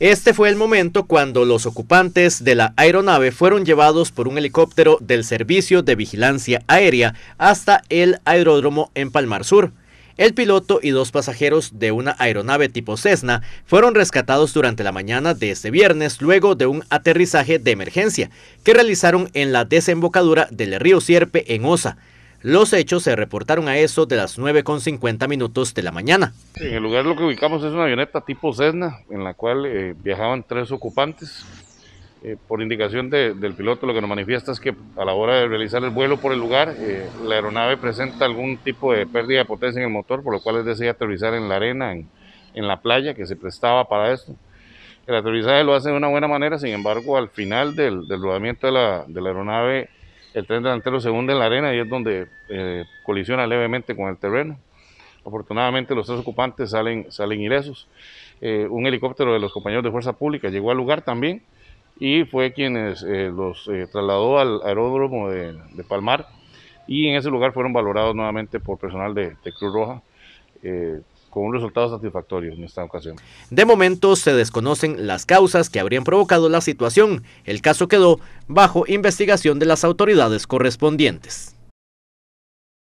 Este fue el momento cuando los ocupantes de la aeronave fueron llevados por un helicóptero del Servicio de Vigilancia Aérea hasta el aeródromo en Palmar Sur. El piloto y dos pasajeros de una aeronave tipo Cessna fueron rescatados durante la mañana de este viernes luego de un aterrizaje de emergencia que realizaron en la desembocadura del río Sierpe en Osa. Los hechos se reportaron a eso de las 9.50 minutos de la mañana. En el lugar lo que ubicamos es una avioneta tipo Cessna, en la cual eh, viajaban tres ocupantes. Eh, por indicación del piloto, lo que nos manifiesta es que a la hora de realizar el vuelo por el lugar, eh, la aeronave presenta algún tipo de pérdida de potencia en el motor, por lo cual es deseable aterrizar en la arena, en, la playa, que se prestaba para esto el aterrizaje lo hace de una buena manera, sin embargo, al final del, rodamiento de la, de la aeronave el tren delantero se hunde en la arena y es donde eh, colisiona levemente con el terreno. Afortunadamente los tres ocupantes salen, salen ilesos. Eh, un helicóptero de los compañeros de Fuerza Pública llegó al lugar también y fue quienes eh, los trasladó al aeródromo de, Palmar y en ese lugar fueron valorados nuevamente por personal de Cruz Roja con un resultado satisfactorio en esta ocasión. De momento se desconocen las causas que habrían provocado la situación. El caso quedó bajo investigación de las autoridades correspondientes.